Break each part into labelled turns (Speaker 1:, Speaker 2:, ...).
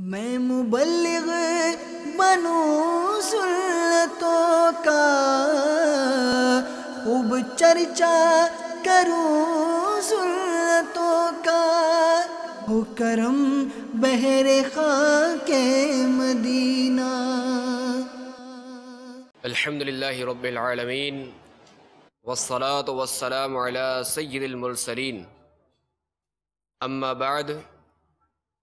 Speaker 1: मैं मुबलिग बनूं सुन्नतों का खूब चर्चा करूं सुन्नतों का हो करम बहरे के मदीना अल्हम्दुलिल्लाहि रब्बिल आलमीन वस्सलातु वस्सलाम अला सय्यिदिल मुरसलीन अम्मा बाद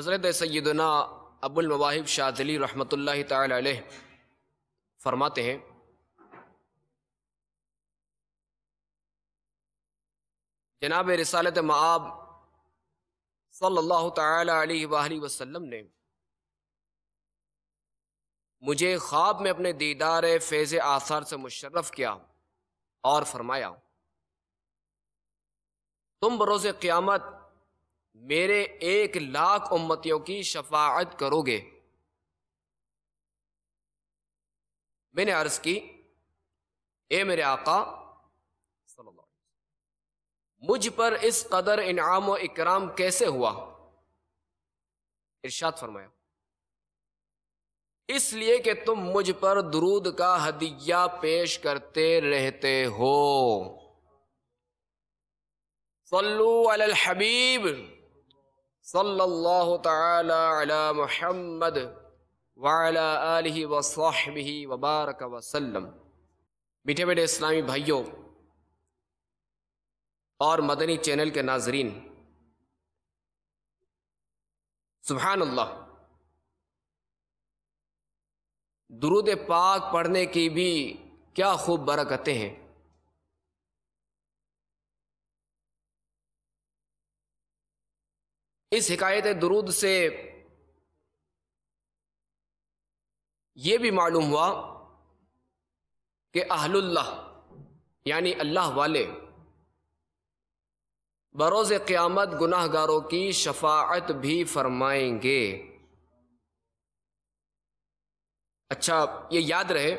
Speaker 1: हज़रत सैदना अबुलमवाहिब शादली रहमत ला फरमाते हैं जनाब रसालत मआब वसल्लम ने मुझे ख्वाब में अपने दीदार फैज़ आसार से मुशर्रफ़ किया और फरमाया तुम बरोज़ क़्यामत मेरे एक लाख उम्मतियों की शफात करोगे मैंने अर्ज की ए मेरे आका मुझ पर इस कदर इनाम इकराम कैसे हुआ इर्शाद फरमाया इसलिए कि तुम मुझ पर दरूद का हदिया पेश करते रहते हो सल्लू अल हबीब सल्लल्लाहु ताला अला मोहम्मद वबारक वसलम मीठे बेटे इस्लामी भाइयों और मदनी चैनल के नाजरीन सुबहानल्ला अल्लाह दुरुद पाक पढ़ने की भी क्या खूब बरकतें हैं इस हिकायत दरूद से ये भी मालूम हुआ कि अहलुल्लाह यानी अल्लाह वाले बरोज़ क़यामत गुनाहगारों की शफात भी फरमाएंगे अच्छा ये याद रहे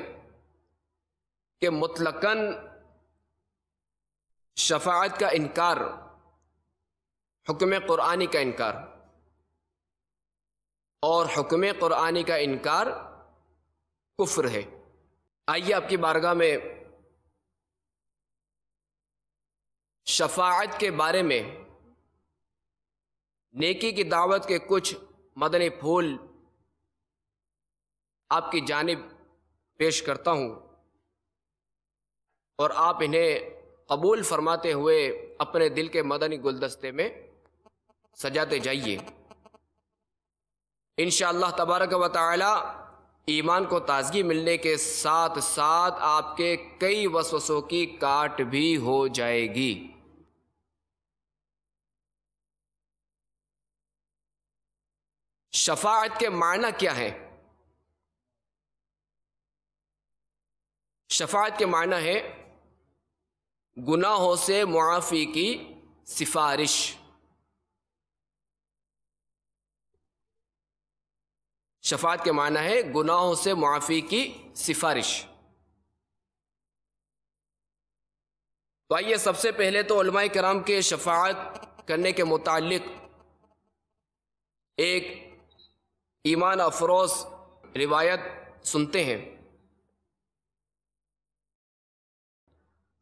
Speaker 1: कि मुतलकन शफात का इनकार हुक्म क़ुरानी का इनकार और हुक्म क़ुरानी का इनकार कुफ्र है आइए आपकी बारगाह में शफात के बारे में नेकी की दावत के कुछ मदनी फूल आपकी जानब पेश करता हूँ और आप इन्हें कबूल फरमाते हुए अपने दिल के मदनी गुलदस्ते में सजाते जाइए इन तबारक व ईमान को ताजगी मिलने के साथ साथ आपके कई वसवसों की काट भी हो जाएगी शफात के मायना क्या है शफात के मायना है गुनाहों से मुआफ़ी की सिफारिश शफात के माना है गुनाहों से मुआफ़ी की सिफारिश तो आइए सबसे पहले तो कराम के शफात करने के मुतालिक एक ईमान अफरोज रिवायत सुनते हैं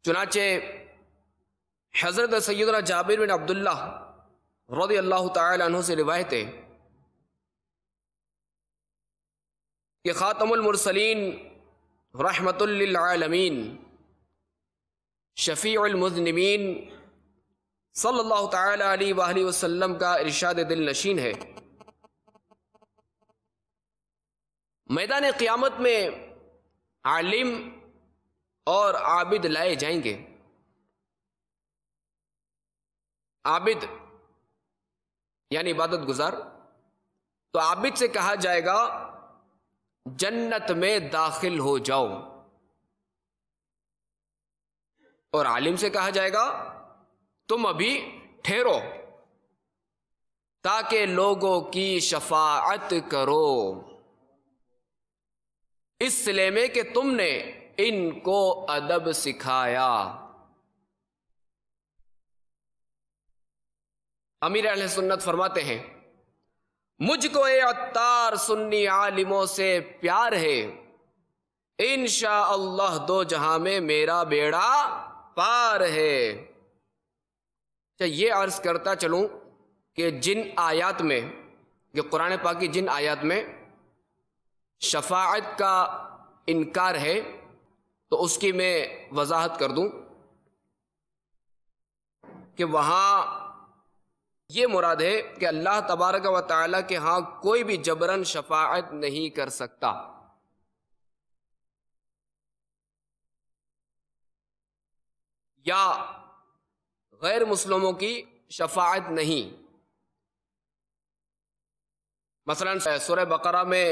Speaker 1: चुनाचे हज़रत सैदरा जाबिर बिन अब्दुल्ला रदी अल्लाह तु से रिवायत है कि ख़ातमुलमरसलिन रहमतुल्लमीन शफ़ीमज़नमीन सल्लल्लाहु ताला अलैहि वसल्लम का इरशाद दिल नशीन है मैदान क़यामत में आलिम और आबिद लाए जाएंगे आबिद यानी इबादत गुजार तो आबिद से कहा जाएगा जन्नत में दाखिल हो जाओ और आलिम से कहा जाएगा तुम अभी ठहरो ताकि लोगों की शफात करो इस सिले में कि तुमने इनको अदब सिखाया अमीर सुन्नत फरमाते हैं मुझको ए अतार सुन्नी आलिमों से प्यार है इन अल्लाह दो जहां में मेरा बेड़ा पार है अच्छा, ये अर्ज करता चलूं कि जिन आयात में जो कुरान पाक की जिन आयात में शफात का इनकार है तो उसकी मैं वजाहत कर दूं कि वहां ये मुराद है कि अल्लाह तबारक व ताली के हाँ कोई भी जबरन शफायत नहीं कर सकता या गैर मुसलमों की शफायत नहीं मसलन सूर्य बकरा में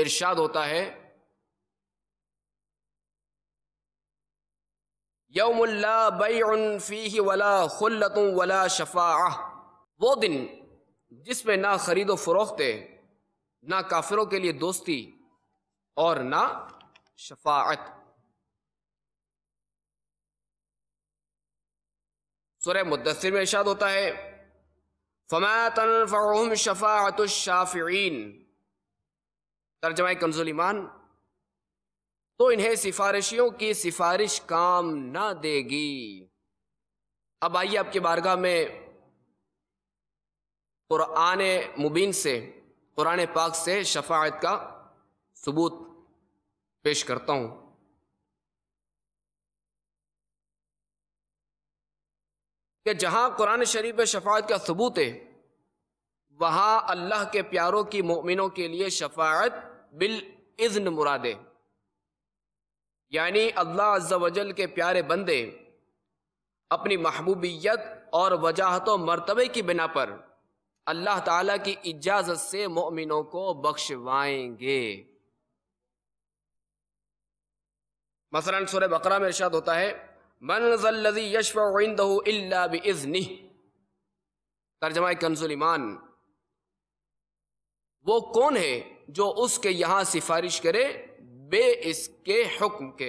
Speaker 1: इरशाद होता है यौम बई वला खुल्लत वला शफा वो दिन जिसमें ना खरीदो फरोख्त है ना काफिरों के लिए दोस्ती और ना शफात सुर मुदसर में इशाद होता है फ़मैतन फ़म शफ़ातुशाफ़ीन तर्जमा कंजुलमान तो इन्हें सिफारिशियों की सिफारिश काम ना देगी अब आइए आपके बारगाह में क़ुरान मुबीन से क़ुरान पाक से शफात का सबूत पेश करता हूं कि जहां कुरान शरीफ में शफात का सबूत है वहां अल्लाह के प्यारों की मोमिनों के लिए शफात बिल इज़्न मुरादे यानी अल्लाह अज्जावजल के प्यारे बंदे अपनी महबूबियत और वजाहत मरतबे की बिना पर अल्लाह ताला की इजाज़त से मोमिनों को बख्शवाएंगे मसलन सुर बकरा में इर्शाद होता है मनजल्लजी यशफ़िल्लाजनी तर्जमा कंजुलमान वो कौन है जो उसके यहां सिफारिश करे बे इसके हुक्म के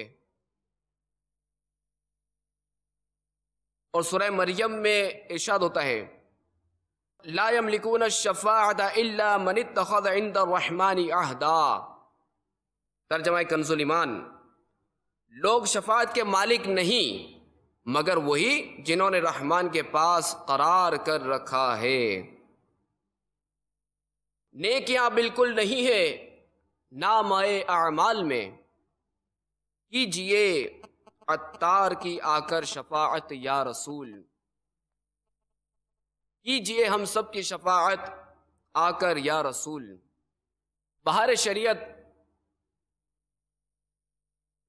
Speaker 1: और सुरह मरियम में इर्शाद होता है लायम लिकून शफ़ा मनित तखद रहमानी आहदा तर्जमा कंजुलिमान लोग शफात के मालिक नहीं मगर वही जिन्होंने रहमान के पास करार कर रखा है नेकियां बिल्कुल नहीं है नामाए अमाल में कीजिए अतार की आकर शफात या रसूल कीजिए हम सब की शफात आकर या रसूल बहार शरीयत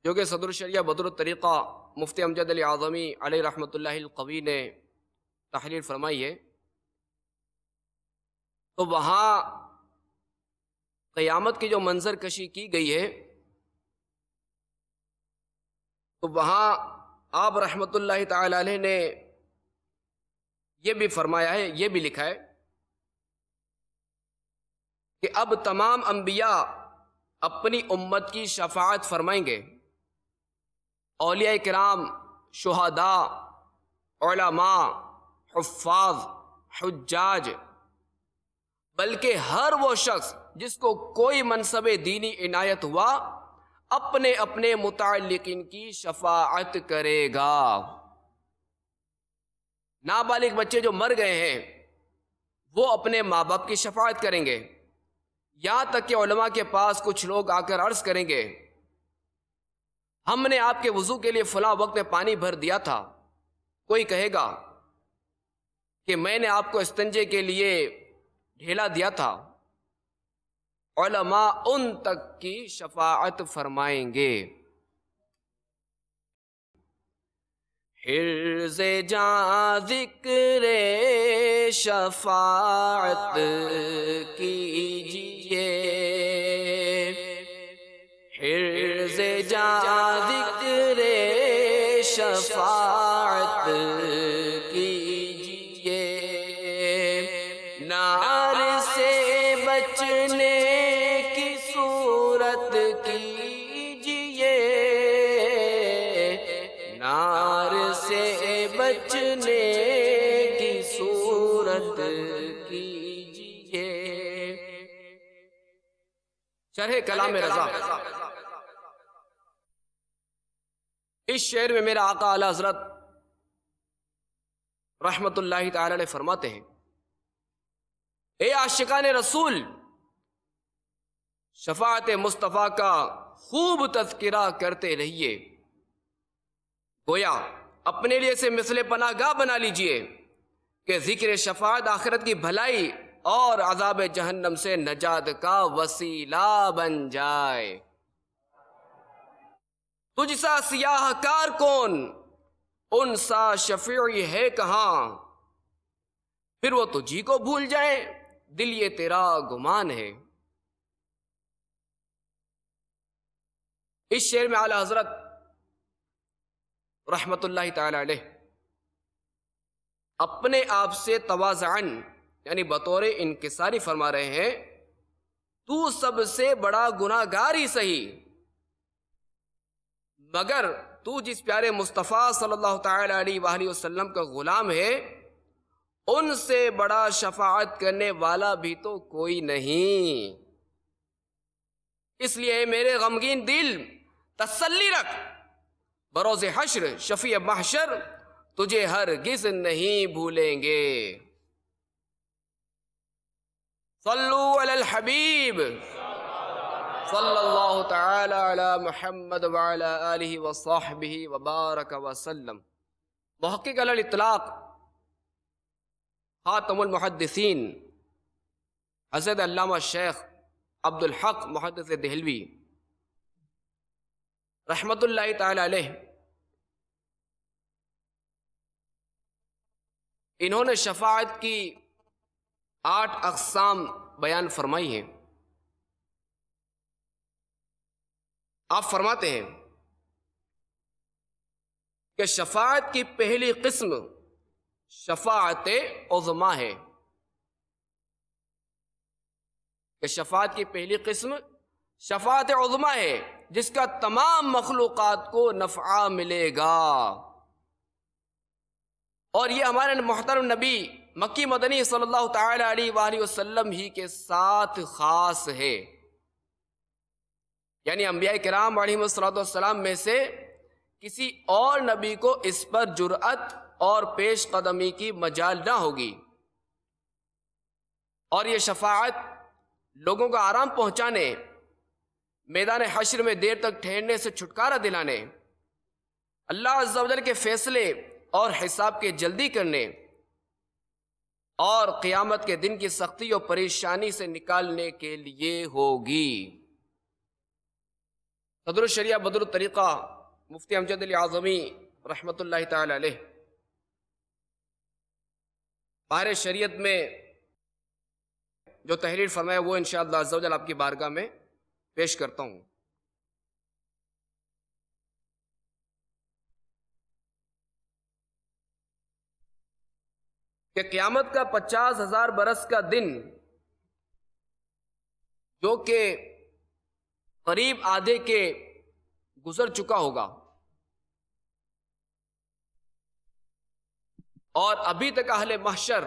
Speaker 1: जो कि सदर शरिया बदर तरीक़ा मुफ्ती अमजद अली आज़मी अली रहमतल्लावी ने तहरीर फरमाई है तो वहाँ क़यामत की जो मंजर कशी की गई है तो वहाँ आप रहमत ला ने यह भी फरमाया है ये भी लिखा है कि अब तमाम अंबिया अपनी उम्मत की शफात फरमाएंगे अलिया कराम शहादा ओलमा हफ्फाज हजाज बल्कि हर वो शख्स जिसको कोई मनसब दीनी इनायत हुआ अपने अपने मुतलकिन की शफात करेगा नाबालिग बच्चे जो मर गए हैं वो अपने माँ बाप की शफात करेंगे यहां तक कि उलमा के पास कुछ लोग आकर अर्ज करेंगे हमने आपके वजू के लिए फला वक्त में पानी भर दिया था कोई कहेगा कि मैंने आपको इस्तंजे के लिए ढेला दिया था उलमा उन तक की शफात फरमाएंगे से जा जिक्र शफात कीजिए हिरज जा जिक्र शफात कीजिए नार से बचने शरह कला में रजा इस शेर में मेरा आका आला हजरत रहमत ने फरमाते हैं ए आशिकान रसूल शफात मुस्तफ़ा का खूब तस्करा करते रहिए गोया अपने लिए से मिसले पनागा बना लीजिए कि जिक्र शफात आखिरत की भलाई और अजाब जहन्नम से नजात का वसीला बन जाए तुझसा सियाहकार कौन उन सा शफी है कहा फिर वो तुझी को भूल जाए दिल ये तेरा गुमान है इस शेर में आला हजरत रहमतुल्लाह ताला अपने आप से तोजान यानी बतौर इनकसारी फरमा रहे हैं तू सबसे बड़ा गुनागार ही सही मगर तू जिस प्यारे मुस्तफ़ा सल्लल्लाहु अलैहि वसल्लम का ग़ुलाम है उनसे बड़ा शफात करने वाला भी तो कोई नहीं इसलिए मेरे गमगीन दिल तसल्ली रख बरोज़ हशर शफ़ी महशर तुझे हर गिज नहीं भूलेंगे صلوا على الحبيب صلى الله تعالى على محمد وعلى آله وصحبه وبارك وسلم محقق على الإطلاق خاتم المحدثين حسد علامہ الشيخ عبد الحق محدث الدهلوي رحمة الله تعالى عليه انہوں نے شفاعت کی आठ अकसाम बयान फरमाई हैं आप फरमाते हैं कि शफात की पहली किस्म शफात उजमा है कि शफात की पहली किस्म शफात उजमा है जिसका तमाम मखलूक को नफ़ा मिलेगा और ये हमारे मोहतरम नबी मक्की मदनी सल्लल्लाहु अलैहि वसल्लम ही के साथ ख़ास है यानी अम्बिया कराम सलाम में से किसी और नबी को इस पर जुरअत और पेश कदमी की मजाल ना होगी और ये शफात लोगों को आराम पहुंचाने मैदान हशर में देर तक ठहरने से छुटकारा दिलाने अल्लाह अज्जा के फैसले और हिसाब के जल्दी करने और क़ियामत के दिन की सख्ती और परेशानी से निकालने के लिए होगी सदरशरिया बदर तरीक़ा मुफ्ती अमजद अली आज़मी रहमत तार शरीत में जो तहरीर फरमाए वो इन शाह आपकी बारगाह में पेश करता हूँ कि क़्यामत का पचास हजार बरस का दिन जो कि करीब आधे के गुजर चुका होगा और अभी तक अहले महशर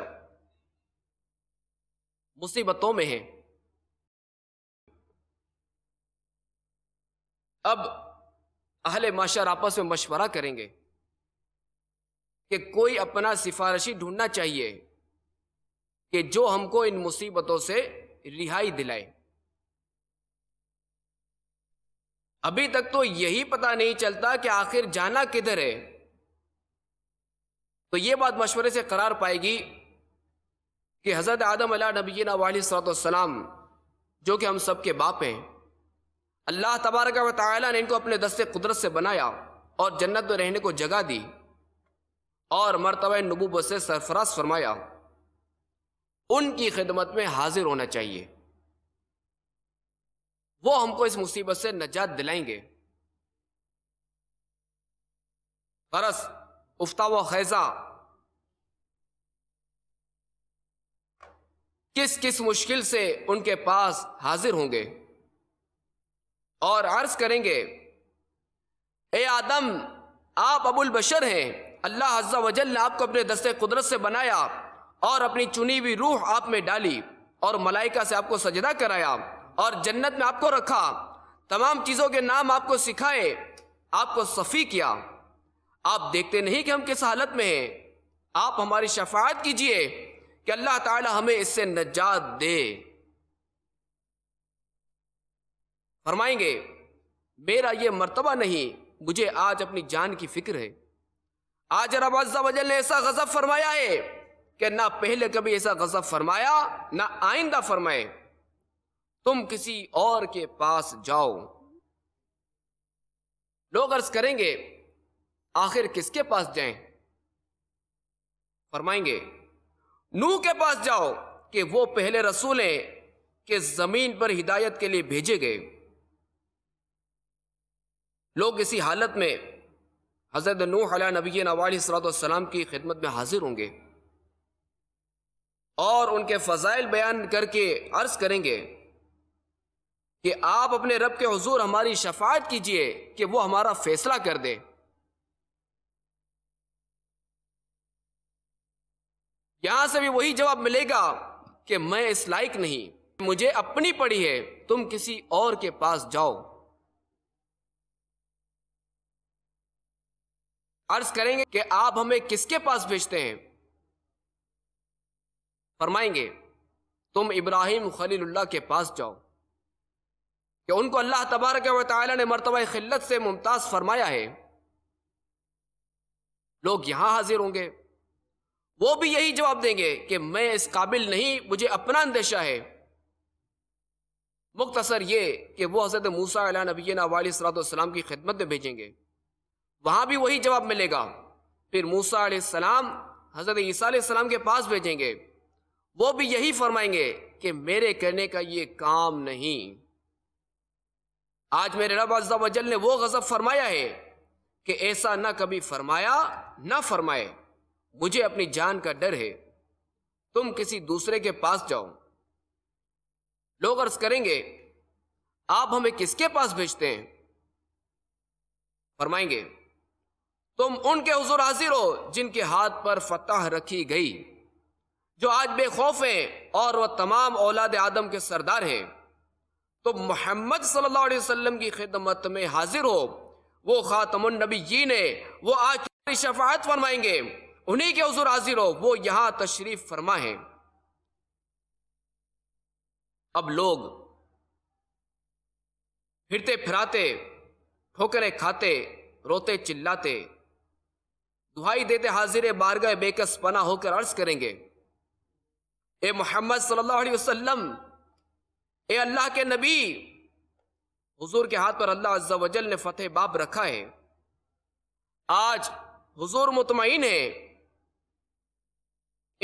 Speaker 1: मुसीबतों में है अब अहले माशर आपस में मशवरा करेंगे कि कोई अपना सिफारशी ढूंढना चाहिए कि जो हमको इन मुसीबतों से रिहाई दिलाए अभी तक तो यही पता नहीं चलता कि आखिर जाना किधर है तो ये बात मशवरे से करार पाएगी कि हज़रत आदम अला नबीना वालसलाम जो कि हम सबके बाप हैं अल्लाह तबारक ने इनको अपने दस्ते कुदरत से बनाया और जन्नत में रहने को जगह दी और मरतब नबूबत से सरफराज फरमाया हो उनकी खिदमत में हाजिर होना चाहिए वो हमको इस मुसीबत से नजात दिलाएंगे बरस उफ्ता व खैजा किस किस मुश्किल से उनके पास हाजिर होंगे और अर्ज करेंगे ए आदम आप अबुल बशर हैं अल्लाह अज्जा वजल ने आपको अपने दस्ते कुदरत से बनाया और अपनी चुनी हुई रूह आप में डाली और मलाइका से आपको सजदा कराया और जन्नत में आपको रखा तमाम चीज़ों के नाम आपको सिखाए आपको सफ़ी किया आप देखते नहीं कि हम किस हालत में हैं आप हमारी शफात कीजिए कि अल्लाह ताला हमें इससे नजात दे फरमाएंगे मेरा ये मर्तबा नहीं मुझे आज अपनी जान की फिक्र है आज रब अज्जावजल ने ऐसा गजब फरमाया है कि ना पहले कभी ऐसा गजब फरमाया ना आइंदा फरमाए तुम किसी और के पास जाओ लोग अर्ज करेंगे आखिर किसके पास जाएं फरमाएंगे नू के पास जाओ कि वो पहले रसूल हैं कि जमीन पर हिदायत के लिए भेजे गए लोग इसी हालत में हज़रत नूह नबी नवासलाम की खिदमत में हाजिर होंगे और उनके फ़जाइल बयान करके अर्ज़ करेंगे कि आप अपने रब के हजूर हमारी शफात कीजिए कि वो हमारा फैसला कर दे यहां से भी वही जवाब मिलेगा कि मैं इस लायक नहीं मुझे अपनी पड़ी है तुम किसी और के पास जाओ अर्ज करेंगे कि आप हमें किसके पास भेजते हैं फरमाएंगे तुम इब्राहिम खलील्ला के पास जाओ कि उनको अल्लाह तबारक व ने मरतबा खिल्लत से मुमताज़ फरमाया है लोग यहां हाजिर होंगे वो भी यही जवाब देंगे कि मैं इस काबिल नहीं मुझे अपना अंदेशा है मुख्तसर ये कि वो हज़रत मूसा नबीना वाली सलात की खिदमत में भेजेंगे वहां भी वही जवाब मिलेगा फिर मूसा सलाम हजरत ईसा सलाम के पास भेजेंगे वो भी यही फरमाएंगे कि मेरे कहने का ये काम नहीं आज मेरे रब अज्जा वजल ने वो गजब फरमाया है कि ऐसा ना कभी फरमाया ना फरमाए मुझे अपनी जान का डर है तुम किसी दूसरे के पास जाओ लोग अर्ज करेंगे आप हमें किसके पास भेजते हैं फरमाएंगे तुम उनके हजूर हाजिर हो जिनके हाथ पर फतह रखी गई जो आज बेखौफ है और वह तमाम औलाद आदम के सरदार हैं तो मोहम्मद सल्लल्लाहु अलैहि वसल्लम की खिदमत में हाजिर हो वो खातमनबी जी ने वो आज शफात फरमाएंगे उन्हीं के हजूर हाजिर हो वो यहां तशरीफ फरमा है अब लोग फिरते फिराते ठोकरें खाते रोते चिल्लाते दुहाई देते हाजिर बारगाह बेकस पना होकर अर्ज करेंगे ए मोहम्मद सल्लल्लाहु अलैहि वसल्लम ए अल्लाह के नबी हुजूर के हाथ पर अल्लाह अज्जा वजल ने फतेह बाब रखा है आज हुजूर मुतमिन है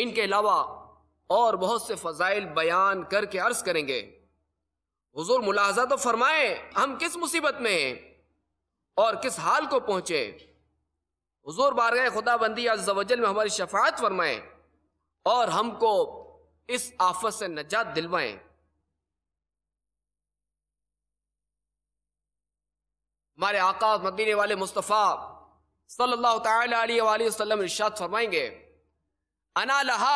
Speaker 1: इनके अलावा और बहुत से फजाइल बयान करके अर्ज करेंगे हुजूर मुलाजा तो फरमाए हम किस मुसीबत में हैं और किस हाल को पहुंचे हजूर बारगाह खुदा बंदी अज्जल में हमारी शफात फरमाएं और हमको इस आफत से नजात दिलवाएं हमारे आकाश मदीने वाले मुस्तफ़ा सल्लल्लाहु अलैहि वसल्लम इरशाद फरमाएंगे अना लहा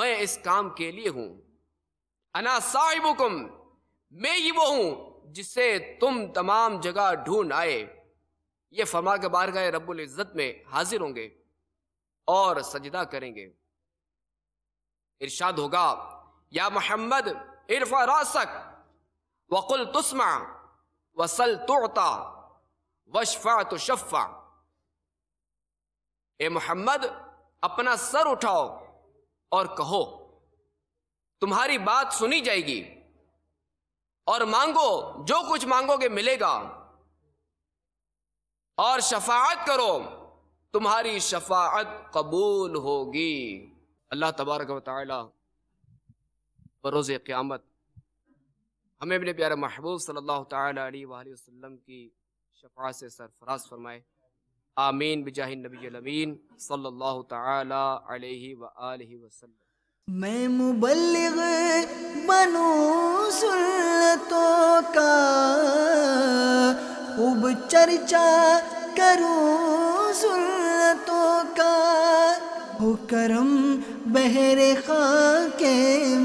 Speaker 1: मैं इस काम के लिए हूं अना साहिबुकुम मैं ही वो हूं जिसे तुम तमाम जगह ढूंढ आए ये फरमा के बार गए रब्बुल इज़्ज़त में हाजिर होंगे और सजदा करेंगे इरशाद होगा या मोहम्मद इरफा रासक वकुल तुस्मा वसल तोता वशफा तो शफ़ा ए मोहम्मद अपना सर उठाओ और कहो तुम्हारी बात सुनी जाएगी और मांगो जो कुछ मांगोगे मिलेगा और शफात करो तुम्हारी शफात कबूल होगी अल्लाह तबारक बरोज़ क़्यामत हमें अपने प्यारे महबूब सल्लल्लाहु अलैहि वसल्लम की शफात से सरफराज फरमाए आमीन बिजाह नबी अमीन सल्लल्लाहु अलैहि वसल्लम मैं मुबल्लिग बनू सुन्नतों का खूब चर्चा करूं सुन्नतों का हो करम बहरे खा के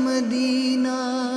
Speaker 1: मदीना